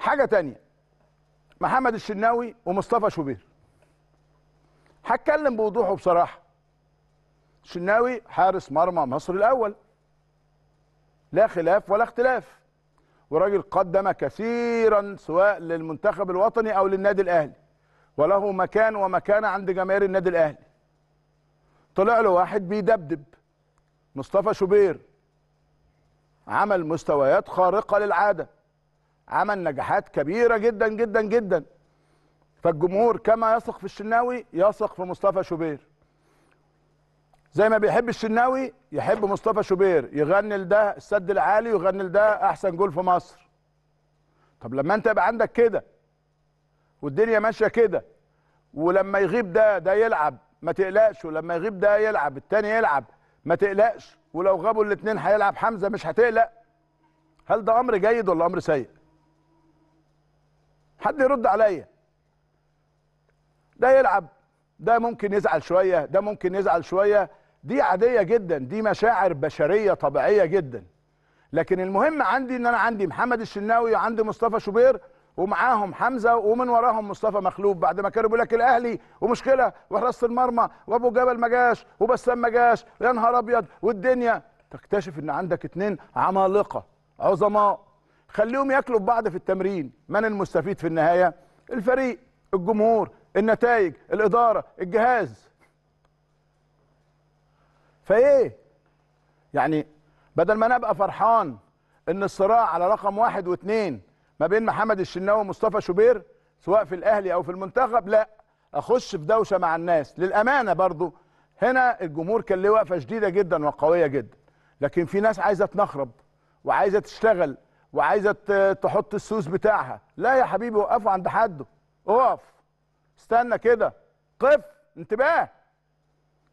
حاجه تانية محمد الشناوي ومصطفى شوبير هتكلم بوضوح وبصراحه الشناوي حارس مرمى مصر الاول لا خلاف ولا اختلاف وراجل قدم كثيرا سواء للمنتخب الوطني او للنادي الاهلي وله مكان ومكانه عند جماهير النادي الاهلي طلع له واحد بيدبدب مصطفى شوبير عمل مستويات خارقه للعاده عمل نجاحات كبيره جدا جدا جدا فالجمهور كما يثق في الشناوي يثق في مصطفى شوبير زي ما بيحب الشناوي يحب مصطفى شوبير يغني لده السد العالي ويغني لده احسن جول في مصر طب لما انت يبقى عندك كده والدنيا ماشيه كده ولما يغيب ده ده يلعب ما تقلقش ولما يغيب ده يلعب التاني يلعب ما تقلقش ولو غابوا الاثنين هيلعب حمزه مش هتقلق هل ده امر جيد ولا امر سيء حد يرد عليا ده يلعب ده ممكن يزعل شويه ده ممكن يزعل شويه دي عاديه جدا دي مشاعر بشريه طبيعيه جدا لكن المهم عندي ان انا عندي محمد الشناوي وعندي مصطفى شوبير ومعاهم حمزه ومن وراهم مصطفى مخلوف بعد ما كانوا بيقول لك الاهلي ومشكله وحراسه المرمى وابو جبل ما جاش وبسام ما جاش يا نهار ابيض والدنيا تكتشف ان عندك اتنين عمالقه عظماء خليهم ياكلوا ببعض في التمرين من المستفيد في النهايه الفريق الجمهور النتائج الاداره الجهاز فايه يعني بدل ما انا ابقى فرحان ان الصراع على رقم واحد واثنين ما بين محمد الشناوي ومصطفى شوبير سواء في الاهلي او في المنتخب لا اخش في دوشه مع الناس للامانه برضو هنا الجمهور كان له وقفه شديده جدا وقويه جدا لكن في ناس عايزه تنخرب وعايزه تشتغل وعايزه تحط السوس بتاعها لا يا حبيبي وقفوا عند حده اقف استنى كده قف انتباه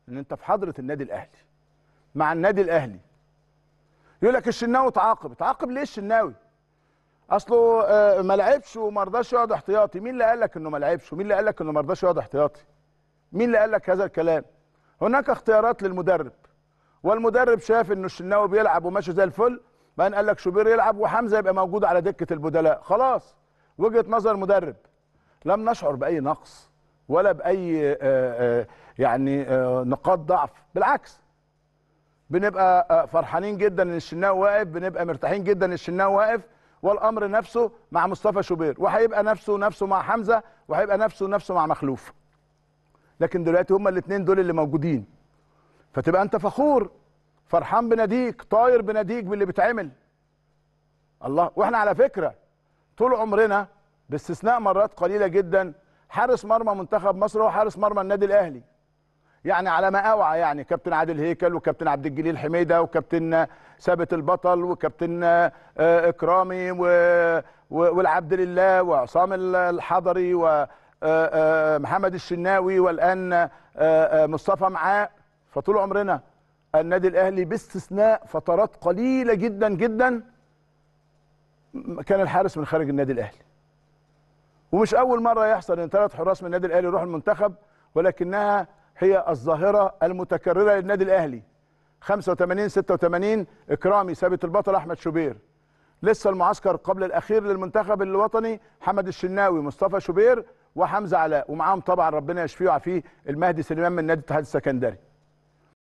ان انت في حضره النادي الاهلي مع النادي الاهلي يقول لك الشناوي اتعاقب اتعاقب ليه الشناوي اصله آه، ما لعبش وما رضاش يقعد احتياطي مين اللي قال لك انه ما لعبش ومين اللي قال لك انه ما رضاش يقعد احتياطي مين اللي قال لك هذا الكلام هناك اختيارات للمدرب والمدرب شاف انه الشناوي بيلعب وماشي زي الفل بعدين قال لك شوبير يلعب وحمزه يبقى موجود على دكه البدلاء خلاص وجهه نظر مدرب لم نشعر باي نقص ولا باي آه، آه، يعني آه، نقاط ضعف بالعكس بنبقى فرحانين جدا ان الشناوي واقف بنبقى مرتاحين جدا ان الشناوي واقف والامر نفسه مع مصطفى شوبير وهيبقى نفسه نفسه مع حمزه وهيبقى نفسه نفسه مع مخلوف لكن دلوقتي هما الاثنين دول اللي موجودين فتبقى انت فخور فرحان بناديك طاير بناديك باللي بيتعمل الله واحنا على فكره طول عمرنا باستثناء مرات قليله جدا حارس مرمى منتخب مصر هو حارس مرمى النادي الاهلي يعني على ما اوعى يعني كابتن عادل هيكل وكابتن عبد الجليل حميده وكابتن ثابت البطل وكابتن آه، آه، اكرامي والعبد لله وعصام الحضري ومحمد آه، الشناوي والان مصطفى معاه فطول عمرنا النادي الاهلي باستثناء فترات قليله جدا جدا كان الحارس من خارج النادي الاهلي ومش اول مره يحصل ان ثلاث حراس من النادي الاهلي يروحوا المنتخب ولكنها هي الظاهره المتكرره للنادي الاهلي 85 86 اكرامي ثابت البطل احمد شوبير لسه المعسكر قبل الاخير للمنتخب الوطني حمد الشناوي مصطفى شوبير وحمزه علاء ومعاهم طبعا ربنا يشفيه ويعافيه المهدي سليمان من نادي الاتحاد السكندري